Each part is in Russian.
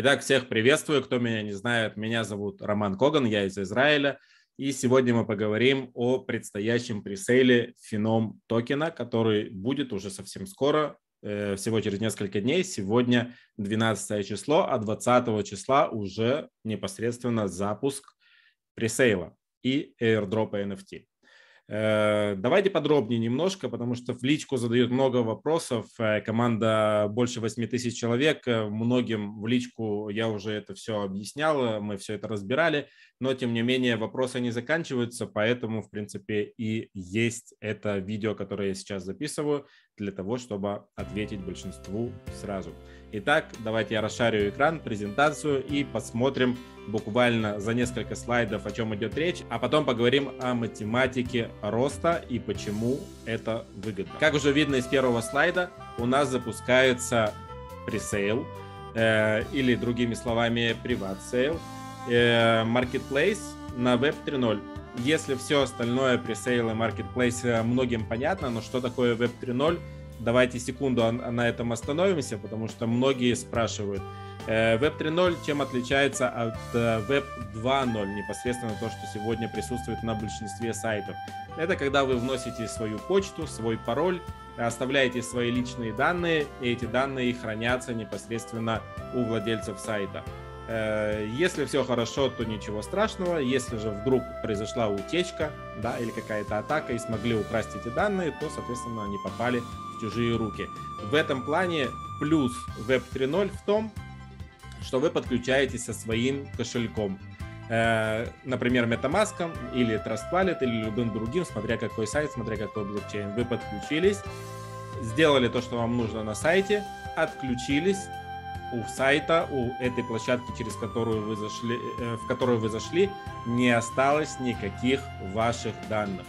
Итак, всех приветствую, кто меня не знает. Меня зовут Роман Коган, я из Израиля. И сегодня мы поговорим о предстоящем пресейле Феном токена, который будет уже совсем скоро, э, всего через несколько дней. Сегодня 12 число, а 20 числа уже непосредственно запуск пресейла и airdrop NFT. Э, давайте подробнее немножко, потому что в личку задают много вопросов. Э, команда больше 8 тысяч человек. Э, многим в личку я уже это все объяснял, мы все это разбирали. Но, тем не менее, вопросы не заканчиваются, поэтому, в принципе, и есть это видео, которое я сейчас записываю, для того, чтобы ответить большинству сразу. Итак, давайте я расшарю экран, презентацию и посмотрим буквально за несколько слайдов, о чем идет речь, а потом поговорим о математике роста и почему это выгодно. Как уже видно из первого слайда, у нас запускается пресейл, э, или другими словами, приват-сейл, э, marketplace на Web 3.0. Если все остальное, пресейл и marketplace э, многим понятно, но что такое Web 3.0, давайте секунду а, а на этом остановимся, потому что многие спрашивают, Web э, 3.0 чем отличается от Web э, 2.0, непосредственно то, что сегодня присутствует на большинстве сайтов. Это когда вы вносите свою почту, свой пароль, оставляете свои личные данные, и эти данные хранятся непосредственно у владельцев сайта. Э, если все хорошо, то ничего страшного. Если же вдруг произошла утечка да, или какая-то атака и смогли украсть эти данные, то, соответственно, они попали в чужие руки. В этом плане плюс Web 3.0 в том, что вы подключаетесь со своим кошельком. Э, например, MetaMask или Trust Wallet или любым другим, смотря какой сайт, смотря какой блокчейн. Вы подключились, сделали то, что вам нужно на сайте, отключились, у сайта, у этой площадки, через которую вы зашли, э, в которую вы зашли, не осталось никаких ваших данных.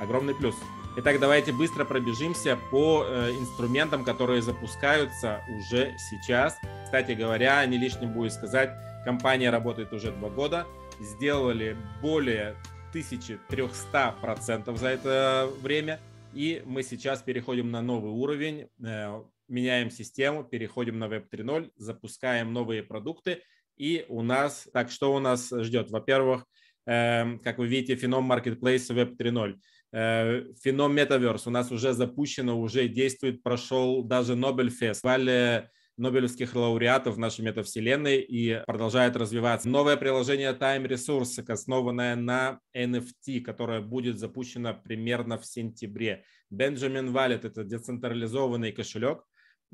Огромный плюс. Итак, давайте быстро пробежимся по э, инструментам, которые запускаются уже сейчас. Кстати говоря, не лишним будет сказать, компания работает уже два года, сделали более 1300% за это время, и мы сейчас переходим на новый уровень, э, меняем систему, переходим на Web 3.0, запускаем новые продукты, и у нас, так что у нас ждет? Во-первых, эм, как вы видите, Phenom Marketplace Web 3.0. Э, феном Метаверс у нас уже запущено, уже действует, прошел даже Нобель-фест. Э, Нобелевских лауреатов в нашей метавселенной и продолжает развиваться. Новое приложение Time Resource, основанное на NFT, которое будет запущено примерно в сентябре. Benjamin Wallet – это децентрализованный кошелек,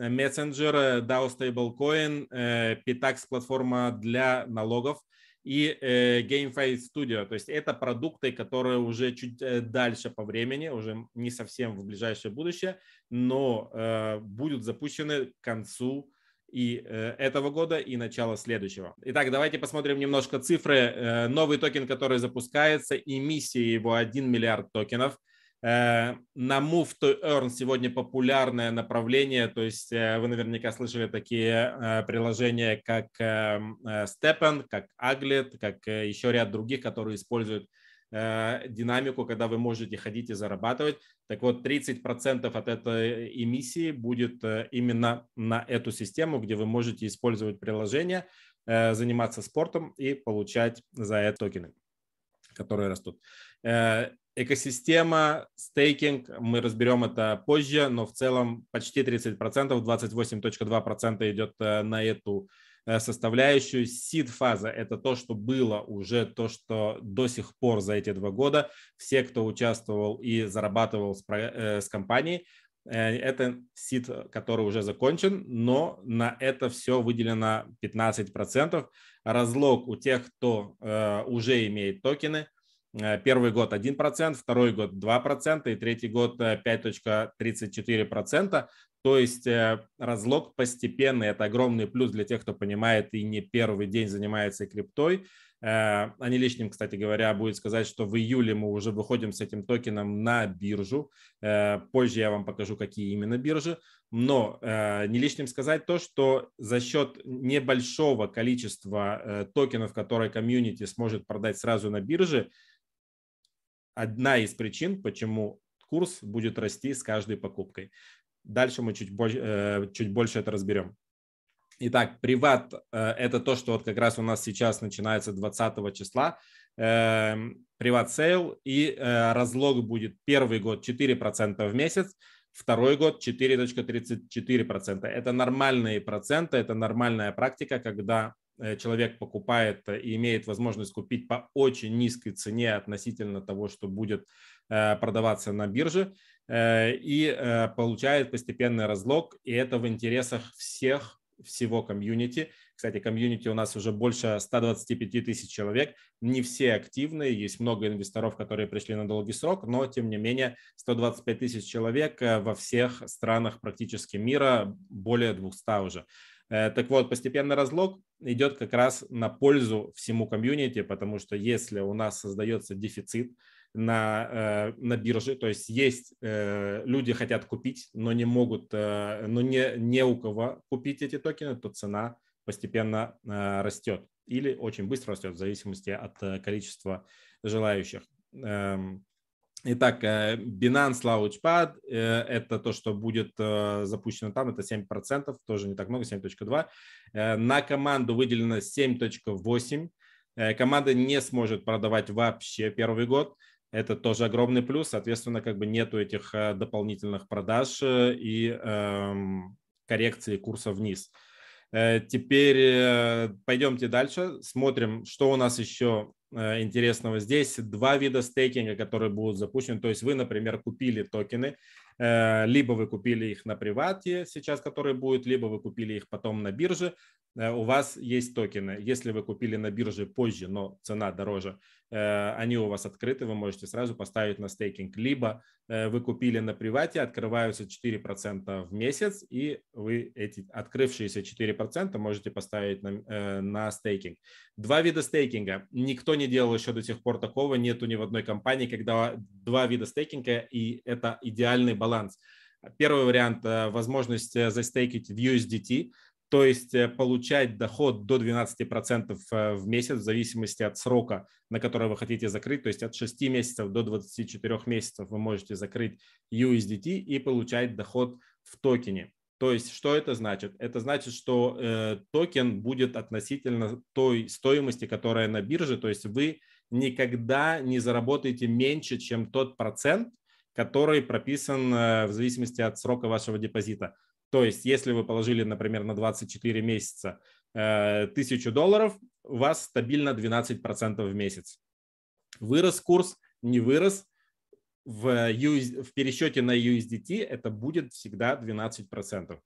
Messenger, э, DAO Stablecoin, Pitax – платформа для налогов – и э, GameFi Studio. То есть это продукты, которые уже чуть э, дальше по времени, уже не совсем в ближайшее будущее, но э, будут запущены к концу и э, этого года, и начала следующего. Итак, давайте посмотрим немножко цифры. Э, новый токен, который запускается, и миссия его 1 миллиард токенов – Э, на move to earn сегодня популярное направление, то есть э, вы наверняка слышали такие э, приложения, как эм, Stepan, как Aglet, как еще ряд других, которые используют динамику, когда вы можете ходить и зарабатывать. Так вот, 30% от этой эмиссии будет именно на эту систему, где вы можете использовать приложение, заниматься спортом и получать за это токены, которые растут. Экосистема, стейкинг, мы разберем это позже, но в целом почти 30%, 28.2% идет э, на эту э, составляющую. Сид-фаза – это то, что было уже, то, что до сих пор за эти два года все, кто участвовал и зарабатывал с, э, с компанией, это сид, который уже закончен, но на это все выделено 15%. Разлог у тех, кто уже имеет токены – Э, первый год 1%, второй год 2% и третий год 5.34%. Э, то есть э, разлог постепенный. Это огромный плюс для тех, кто понимает и не первый день занимается криптой. А не лишним, кстати говоря, будет сказать, что в июле мы уже выходим с этим токеном на биржу. Позже я вам покажу, какие именно биржи. Но не лишним сказать то, что за счет небольшого количества токенов, которые комьюнити сможет продать сразу на бирже, одна из причин, почему курс будет расти с каждой покупкой. Дальше мы чуть больше, э, чуть больше это разберем. Итак, приват э, – это то, что вот как раз у нас сейчас начинается 20 числа. Эм, приват сейл и э, разлог будет первый год 4% в месяц, второй год 4.34%. Это нормальные проценты, это нормальная практика, когда Э, человек покупает э, и имеет возможность купить по очень низкой цене относительно того, что будет э, продаваться на бирже, и получает постепенный разлог, и это в интересах всех всего комьюнити. Кстати, комьюнити у нас уже больше 125 тысяч человек. Не все активны, есть много инвесторов, которые пришли на долгий срок, но тем не менее 125 тысяч человек во всех странах практически мира, более 200 уже. Э, так вот, постепенный разлог идет как раз на пользу всему комьюнити, потому что если у нас создается дефицит на, э, на бирже, то есть есть э, люди хотят купить, но не могут, но не, не у кого купить эти токены, то цена постепенно растет или очень быстро растет в зависимости от количества желающих. Эм, Итак, э, Binance Launchpad э, – это то, что будет э, запущено там, это 7%, тоже не так много, 7.2. На команду выделено 7.8. Команда не сможет продавать вообще первый год. Это тоже огромный плюс. Соответственно, как бы нету этих дополнительных продаж и эм, коррекции курса вниз. Теперь пойдемте дальше, смотрим, что у нас еще Э, интересного здесь два вида стейкинга, которые будут запущены. То есть вы, например, купили токены, э, либо вы купили их на привате сейчас, которые будут, либо вы купили их потом на бирже. Э, у вас есть токены. Если вы купили на бирже позже, но цена дороже, Э, они у вас открыты, вы можете сразу поставить на стейкинг. Либо э, вы купили на привате, открываются 4% в месяц, и вы эти открывшиеся 4% можете поставить на, э, на стейкинг. Два вида стейкинга. Никто не делал еще до сих пор такого, нету ни в одной компании, когда два вида стейкинга, и это идеальный баланс. Первый вариант – возможность застейкить в USDT то есть э, получать доход до 12% э, в месяц в зависимости от срока, на который вы хотите закрыть, то есть от 6 месяцев до 24 месяцев вы можете закрыть USDT и получать доход в токене. То есть что это значит? Это значит, что э, токен будет относительно той стоимости, которая на бирже, то есть вы никогда не заработаете меньше, чем тот процент, который прописан э, в зависимости от срока вашего депозита. То есть, если вы положили, например, на 24 месяца э, тысячу долларов, у вас стабильно 12% в месяц. Вырос курс, не вырос, в, US, в пересчете на USDT это будет всегда 12%.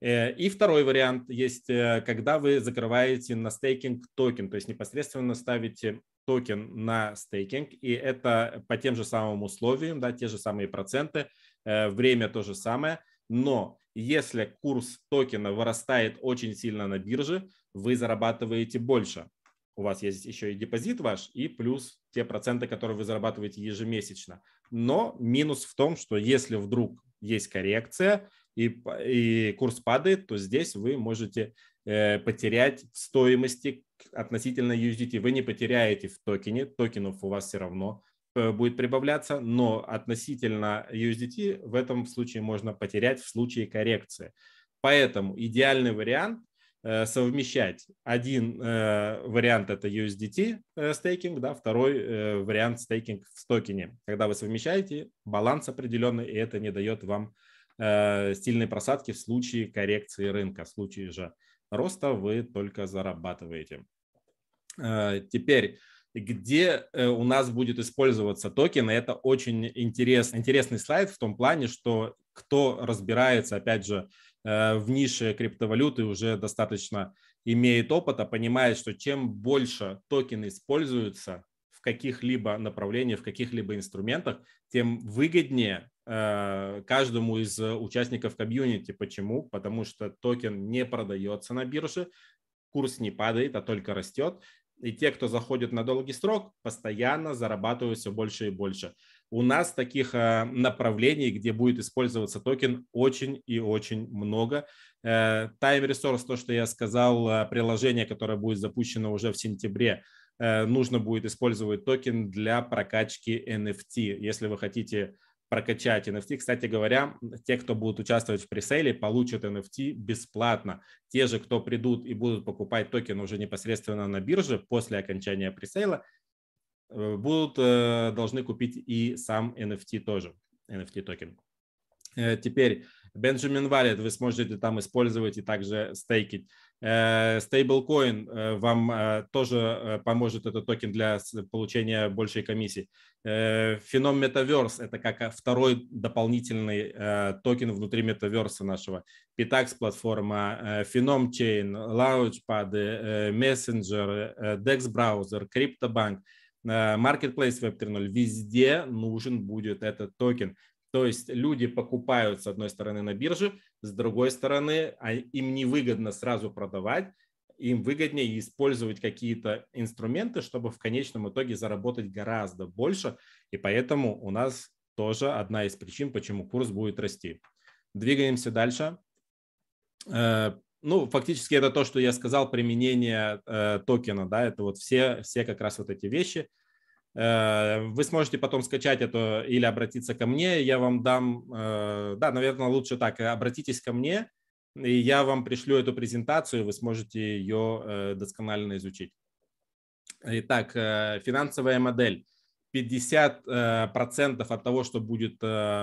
Э, и второй вариант есть, э, когда вы закрываете на стейкинг токен, то есть непосредственно ставите токен на стейкинг, и это по тем же самым условиям, да, те же самые проценты, время то же самое, но если курс токена вырастает очень сильно на бирже, вы зарабатываете больше. У вас есть еще и депозит ваш, и плюс те проценты, которые вы зарабатываете ежемесячно. Но минус в том, что если вдруг есть коррекция и, и курс падает, то здесь вы можете э, потерять стоимости относительно USDT. Вы не потеряете в токене, токенов у вас все равно Э, будет прибавляться, но относительно USDT в этом случае можно потерять в случае коррекции. Поэтому идеальный вариант э, совмещать. Один э, вариант это USDT стейкинг, да, второй вариант стейкинг в токене. Когда вы совмещаете, баланс определенный, и это не дает вам сильной просадки в случае коррекции рынка. В случае же роста вы только зарабатываете. Теперь где э, у нас будет использоваться токен? И Это очень интерес, интересный слайд в том плане, что кто разбирается, опять же, э, в нише криптовалюты уже достаточно имеет опыта, понимает, что чем больше токены используются в каких-либо направлениях, в каких-либо инструментах, тем выгоднее э, каждому из участников комьюнити. Почему? Потому что токен не продается на бирже, курс не падает, а только растет и те, кто заходит на долгий срок, постоянно зарабатывают все больше и больше. У нас таких э, направлений, где будет использоваться токен, очень и очень много. Э, Time Resource, то, что я сказал, э, приложение, которое будет запущено уже в сентябре, нужно будет использовать токен для прокачки NFT. Если вы хотите прокачать NFT. Кстати говоря, те, кто будут участвовать в пресейле, получат NFT бесплатно. Те же, кто придут и будут покупать токен уже непосредственно на бирже после окончания пресейла, э, будут, э, должны купить и сам NFT тоже, NFT токен. Э, теперь Benjamin Wallet вы сможете там использовать и также стейкить. Э, стейблкоин э, вам э, тоже поможет этот токен для получения большей комиссии. Феном Метаверс – это как второй дополнительный токен внутри метаверса нашего. Питакс платформа, Phenom Chain, Launchpad, Мессенджер, Декс браузер, CryptoBank – Marketplace Web 3.0, везде нужен будет этот токен. То есть люди покупают с одной стороны на бирже, с другой стороны а им невыгодно сразу продавать, им выгоднее использовать какие-то инструменты, чтобы в конечном итоге заработать гораздо больше. И поэтому у нас тоже одна из причин, почему курс будет расти. Двигаемся дальше. Э, ну, фактически это то, что я сказал, применение э, токена, да, это вот все, все как раз вот эти вещи – Э, вы сможете потом скачать это или обратиться ко мне. Я вам дам, э, да, наверное, лучше так, э, обратитесь ко мне, и я вам пришлю эту презентацию, вы сможете ее досконально изучить. Итак, финансовая модель. 50% от того, что будет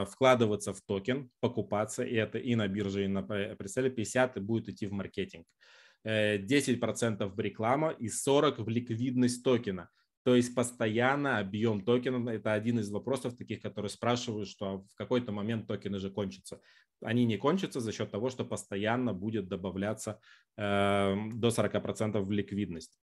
вкладываться в токен, покупаться, и это и на бирже, и на преселе, 50% будет идти в маркетинг, 10% в рекламу и 40% в ликвидность токена. То есть постоянно объем токенов – это один из вопросов таких, которые спрашивают, что в какой-то момент токены же кончатся. Они не кончатся за счет того, что постоянно будет добавляться э, до 40% в ликвидность.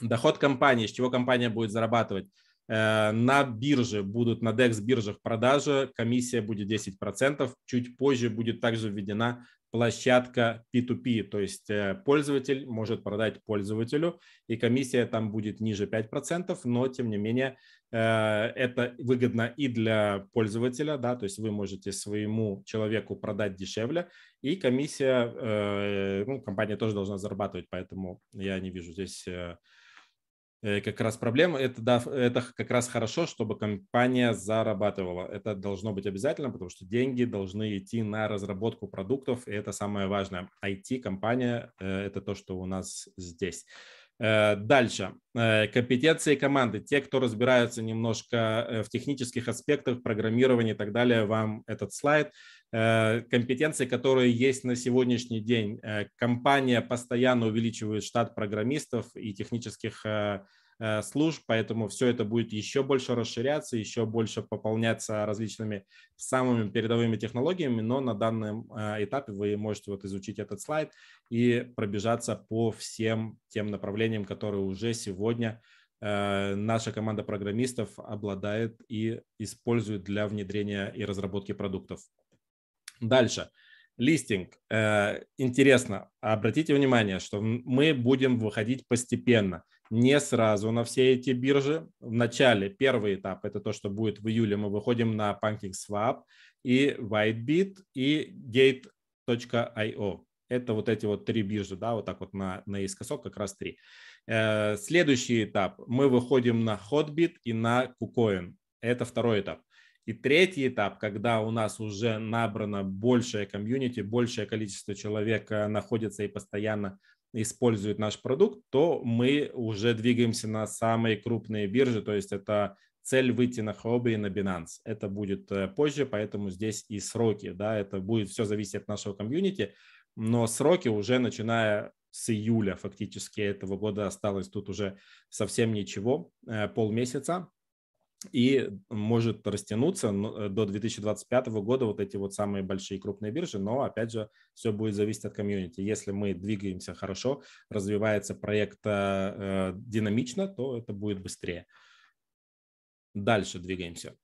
Доход компании, с чего компания будет зарабатывать? Э, на бирже будут, на DEX биржах продажи, комиссия будет 10%, чуть позже будет также введена площадка P2P, то есть э, пользователь может продать пользователю, и комиссия там будет ниже 5%, но тем не менее э, это выгодно и для пользователя, да, то есть вы можете своему человеку продать дешевле, и комиссия, э, ну, компания тоже должна зарабатывать, поэтому я не вижу здесь Э, как раз проблема. Это, да, это как раз хорошо, чтобы компания зарабатывала. Это должно быть обязательно, потому что деньги должны идти на разработку продуктов, и это самое важное. IT-компания э, – это то, что у нас здесь. Э, дальше. Компетенции команды. Те, кто разбираются немножко в технических аспектах программировании и так далее, вам этот слайд. Э, компетенции, которые есть на сегодняшний день. Э, компания постоянно увеличивает штат программистов и технических э, служб, поэтому все это будет еще больше расширяться, еще больше пополняться различными самыми передовыми технологиями, но на данном этапе вы можете вот изучить этот слайд и пробежаться по всем тем направлениям, которые уже сегодня наша команда программистов обладает и использует для внедрения и разработки продуктов. Дальше. Листинг. Э, интересно, обратите внимание, что мы будем выходить постепенно, не сразу на все эти биржи. В начале первый этап, это то, что будет в июле, мы выходим на PancakeSwap и WhiteBit и Gate.io. Это вот эти вот три биржи, да, вот так вот на, наискосок как раз три. Э, следующий этап. Мы выходим на Hotbit и на KuCoin. Это второй этап. И третий этап, когда у нас уже набрано большее комьюнити, большее количество человек э, находится и постоянно использует наш продукт, то мы уже двигаемся на самые крупные биржи, то есть это цель выйти на Хобби и на Binance. Это будет э, позже, поэтому здесь и сроки, да, это будет все зависеть от нашего комьюнити, но сроки уже начиная с июля фактически этого года осталось тут уже совсем ничего, э, полмесяца, и может растянуться э, до 2025 года вот эти вот самые большие крупные биржи, но опять же все будет зависеть от комьюнити. Если мы двигаемся хорошо, развивается проект э, э динамично, то это будет быстрее. Дальше двигаемся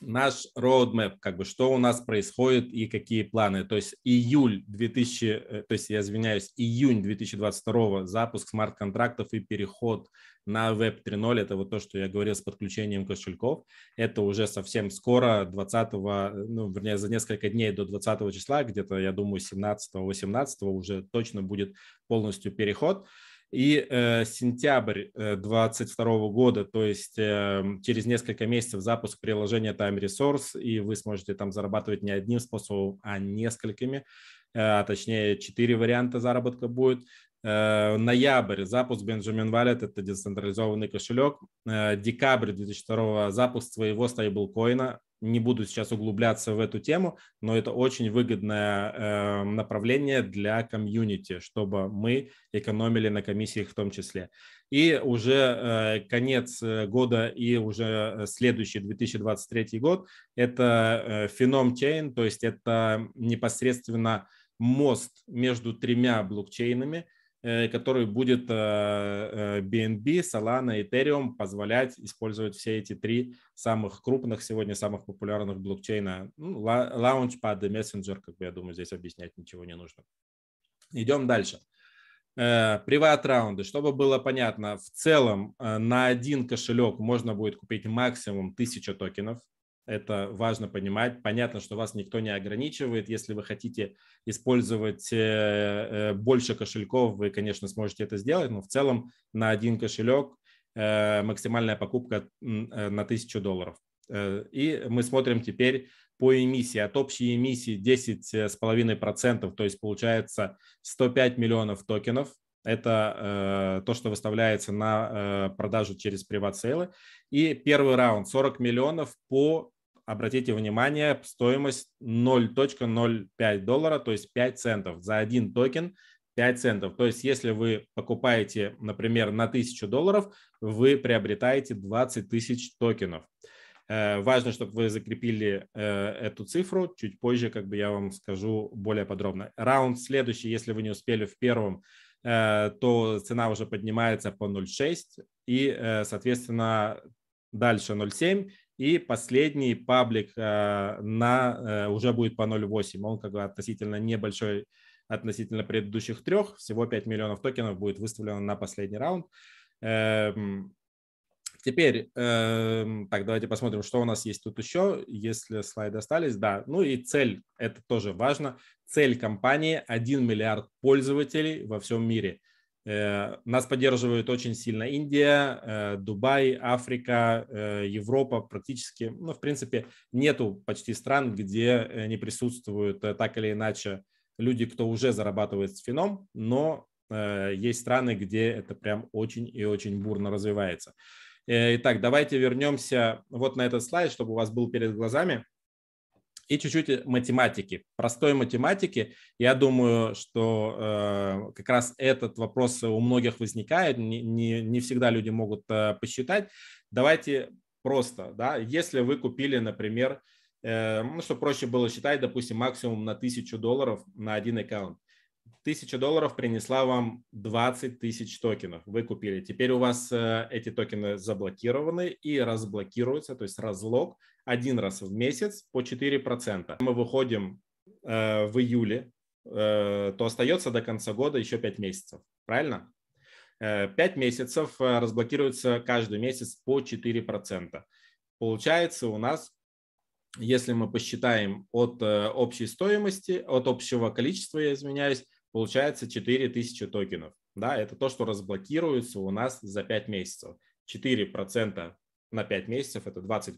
наш roadmap, как бы что у нас происходит и какие планы. То есть июль 2000, э, то есть я извиняюсь, июнь 2022 запуск смарт-контрактов и переход на Web 3.0, это вот то, что я говорил с подключением кошельков, это уже совсем скоро, 20, ну, вернее, за несколько дней до 20 числа, где-то, я думаю, 17-18 уже точно будет полностью переход. И э, сентябрь 2022 э, года, то есть э, через несколько месяцев запуск приложения Time Resource, и вы сможете там зарабатывать не одним способом, а несколькими, э, точнее, четыре варианта заработка будет. Э, ноябрь запуск Benjamin Wallet, это децентрализованный кошелек. Э, декабрь 2002 запуск своего стейблкоина, не буду сейчас углубляться в эту тему, но это очень выгодное э, направление для комьюнити, чтобы мы экономили на комиссиях в том числе. И уже э, конец э, года и уже следующий 2023 год – это э, феном чейн, то есть это непосредственно мост между тремя блокчейнами – Э, который будет BNB, э, э, Solana, Ethereum позволять использовать все эти три самых крупных сегодня, самых популярных блокчейна. Ну, Launchpad и Messenger, как бы я думаю, здесь объяснять ничего не нужно. Идем дальше. Приват раунды. Чтобы было понятно, в целом на один кошелек можно будет купить максимум 1000 токенов. Это важно понимать. Понятно, что вас никто не ограничивает. Если вы хотите использовать э, э, больше кошельков, вы, конечно, сможете это сделать, но в целом на один кошелек э, максимальная покупка на 1000 долларов. И мы смотрим теперь по эмиссии. От общей эмиссии 10,5%, то есть получается 105 миллионов токенов. Это то, что выставляется на продажу через приват-сейлы. И первый раунд 40 миллионов по обратите внимание, стоимость 0.05 доллара, то есть 5 центов за один токен. 5 центов. То есть, если вы покупаете, например, на 1000 долларов, вы приобретаете 20 тысяч токенов. Э, важно, чтобы вы закрепили э, эту цифру. Чуть позже как бы я вам скажу более подробно. Раунд следующий, если вы не успели в первом, э, то цена уже поднимается по 0,6 и, соответственно, дальше 0,7 и последний паблик э, на, э, уже будет по 0.8. Он как бы относительно небольшой относительно предыдущих трех. Всего 5 миллионов токенов будет выставлено на последний раунд. Эм, теперь, эм, так, давайте посмотрим, что у нас есть тут еще, если слайды остались. Да, ну и цель, это тоже важно. Цель компании – 1 миллиард пользователей во всем мире – Э, нас поддерживают очень сильно Индия, э, Дубай, Африка, э, Европа практически. Ну, в принципе, нету почти стран, где не присутствуют так или иначе люди, кто уже зарабатывает с фином, но есть страны, где это прям очень и очень бурно развивается. Итак, давайте вернемся вот на этот слайд, чтобы у вас был перед глазами. И чуть-чуть э, математики, простой математики. Я думаю, что э, как раз этот вопрос у многих возникает, не, не, не всегда люди могут э, посчитать. Давайте просто, да, если вы купили, например, э, ну, чтобы проще было считать, допустим, максимум на 1000 долларов на один аккаунт, тысяча долларов принесла вам 20 тысяч токенов. Вы купили. Теперь у вас э, эти токены заблокированы и разблокируются, то есть разлог один раз в месяц по 4%. Мы выходим э, в июле, э, то остается до конца года еще 5 месяцев. Правильно? 5 э, месяцев э, разблокируется каждый месяц по 4%. Получается у нас если мы посчитаем от общей стоимости, от общего количества, я извиняюсь, получается 4000 токенов. Да, это то, что разблокируется у нас за 5 месяцев. 4% на 5 месяцев – это 20%,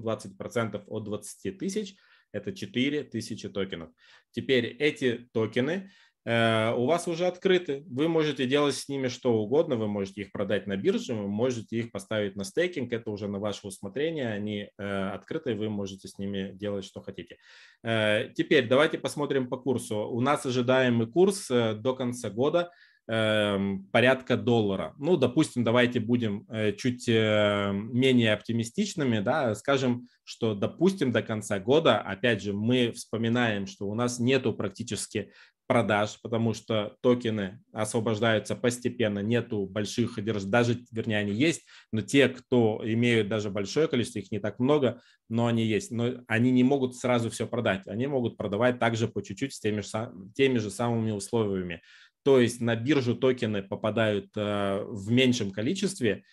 20% от 20 тысяч – это 4000 токенов. Теперь эти токены Э, у вас уже открыты. Вы можете делать с ними что угодно, вы можете их продать на бирже, вы можете их поставить на стейкинг, это уже на ваше усмотрение, они э, открыты, вы можете с ними делать что хотите. Э, теперь давайте посмотрим по курсу. У нас ожидаемый курс до конца года эм, порядка доллара. Ну, допустим, давайте будем чуть менее оптимистичными, да, скажем, что, допустим, до конца года, опять же, мы вспоминаем, что у нас нету практически продаж, потому что токены освобождаются постепенно, нету больших держ, даже, вернее, они есть, но те, кто имеют даже большое количество, их не так много, но они есть, но они не могут сразу все продать, они могут продавать также по чуть-чуть с теми же, теми же самыми условиями. То есть на биржу токены попадают э, в меньшем количестве,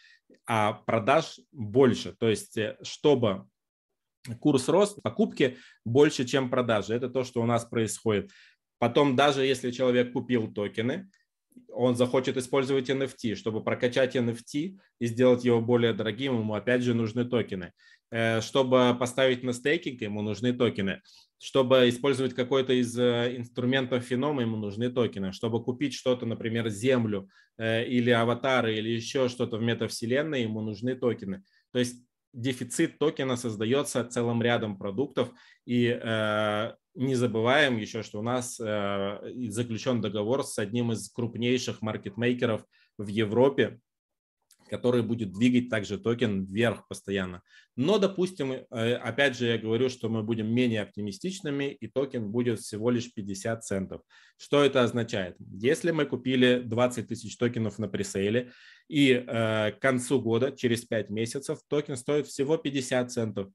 а продаж больше. То есть э, чтобы курс рос, покупки больше, чем продажи. Это то, что у нас происходит. Потом даже если человек купил токены, он захочет использовать NFT. Чтобы прокачать NFT и сделать его более дорогим, ему опять же нужны токены. Э, чтобы поставить на стейкинг, ему нужны токены. Чтобы использовать какой-то из э, инструментов фенома, ему нужны токены. Чтобы купить что-то, например, землю э, или аватары или еще что-то в метавселенной, ему нужны токены. То есть дефицит токена создается целым рядом продуктов, и не забываем еще, что у нас э, заключен договор с одним из крупнейших маркетмейкеров в Европе, который будет двигать также токен вверх постоянно. Но, допустим, э, опять же, я говорю, что мы будем менее оптимистичными, и токен будет всего лишь 50 центов. Что это означает? Если мы купили 20 тысяч токенов на пресейле, и э, к концу года, через 5 месяцев, токен стоит всего 50 центов,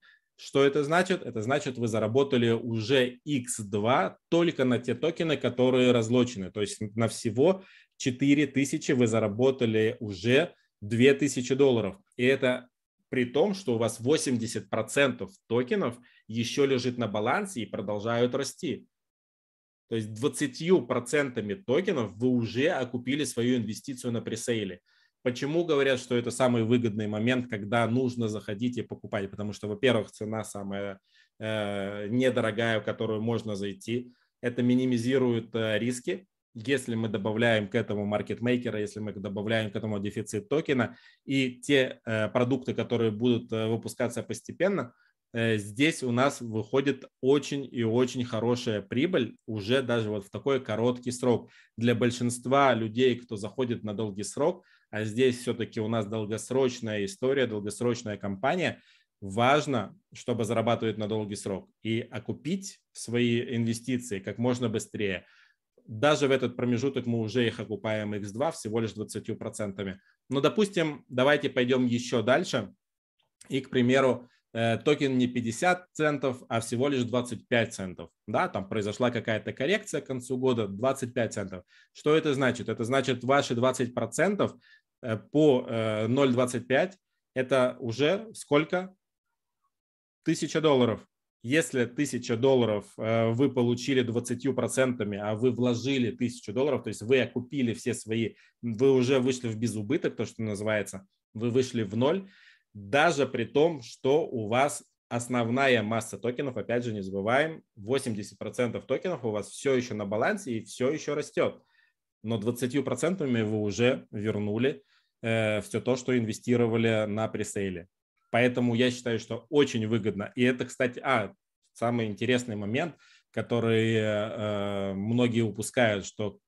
что это значит? Это значит, вы заработали уже X2 только на те токены, которые разлочены. То есть на всего 4000 вы заработали уже 2000 долларов. И это при том, что у вас 80% токенов еще лежит на балансе и продолжают расти. То есть 20% токенов вы уже окупили свою инвестицию на пресейле. Почему говорят, что это самый выгодный момент, когда нужно заходить и покупать? Потому что, во-первых, цена самая э, недорогая, в которую можно зайти. Это минимизирует э, риски. Если мы добавляем к этому маркетмейкера, если мы добавляем к этому дефицит токена и те э, продукты, которые будут э, выпускаться постепенно, э, здесь у нас выходит очень и очень хорошая прибыль уже даже вот в такой короткий срок. Для большинства людей, кто заходит на долгий срок – а здесь все-таки у нас долгосрочная история, долгосрочная компания. Важно, чтобы зарабатывать на долгий срок и окупить свои инвестиции как можно быстрее. Даже в этот промежуток мы уже их окупаем x2 всего лишь 20%. Но, допустим, давайте пойдем еще дальше. И, к примеру, э, токен не 50 центов, а всего лишь 25 центов. Да, там произошла какая-то коррекция к концу года, 25 центов. Что это значит? Это значит, ваши 20 процентов Э, по 0,25, э, это уже сколько? Тысяча долларов. Если тысяча долларов э, вы получили 20%, а вы вложили тысячу долларов, то есть вы окупили все свои, вы уже вышли в безубыток, то, что называется, вы вышли в ноль, даже при том, что у вас основная масса токенов, опять же, не забываем, 80% токенов у вас все еще на балансе и все еще растет. Но 20% вы уже вернули Э, все то, что инвестировали на пресейле. Поэтому я считаю, что очень выгодно. И это, кстати, а, самый интересный момент, который э, многие упускают, что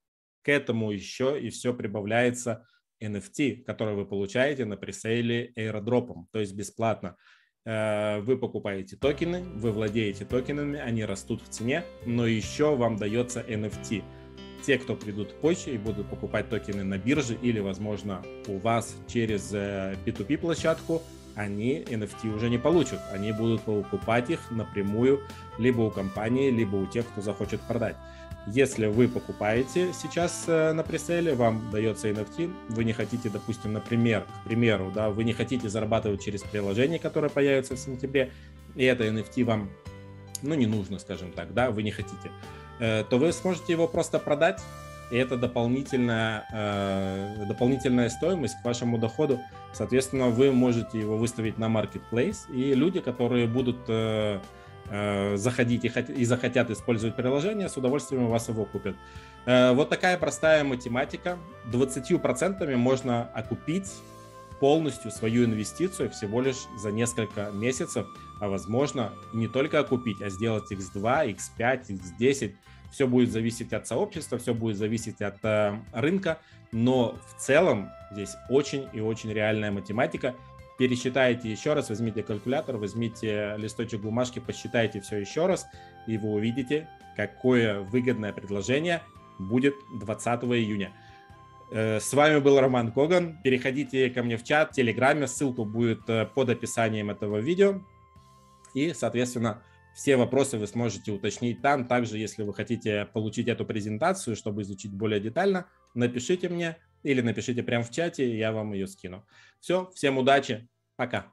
к этому еще и все прибавляется NFT, который вы получаете на пресейле аэродропом, то есть бесплатно. Э, вы покупаете токены, вы владеете токенами, они растут в цене, но еще вам дается NFT – те, кто придут позже и будут покупать токены на бирже или, возможно, у вас через э, P2P площадку, они NFT уже не получат. Они будут покупать их напрямую либо у компании, либо у тех, кто захочет продать. Если вы покупаете сейчас э, на преселе, вам дается NFT, вы не хотите, допустим, например, к примеру, да, вы не хотите зарабатывать через приложение, которое появится в сентябре, и это NFT вам, ну, не нужно, скажем так, да, вы не хотите Э, то вы сможете его просто продать, и это дополнительная, э, дополнительная стоимость к вашему доходу. Соответственно, вы можете его выставить на marketplace, и люди, которые будут э, заходить и захотят использовать приложение, с удовольствием у вас его купят. Вот такая простая математика. 20% можно окупить полностью свою инвестицию всего лишь за несколько месяцев а возможно не только окупить, а сделать x2, x5, x10. Все будет зависеть от сообщества, все будет зависеть от э, рынка, но в целом здесь очень и очень реальная математика. Пересчитайте еще раз, возьмите калькулятор, возьмите листочек бумажки, посчитайте все еще раз, и вы увидите, какое выгодное предложение будет 20 июня. Э, с вами был Роман Коган. Переходите ко мне в чат, в Телеграме. Ссылку будет э, под описанием этого видео и, соответственно, все вопросы вы сможете уточнить там. Также, если вы хотите получить эту презентацию, чтобы изучить более детально, напишите мне или напишите прямо в чате, я вам ее скину. Все, всем удачи, пока.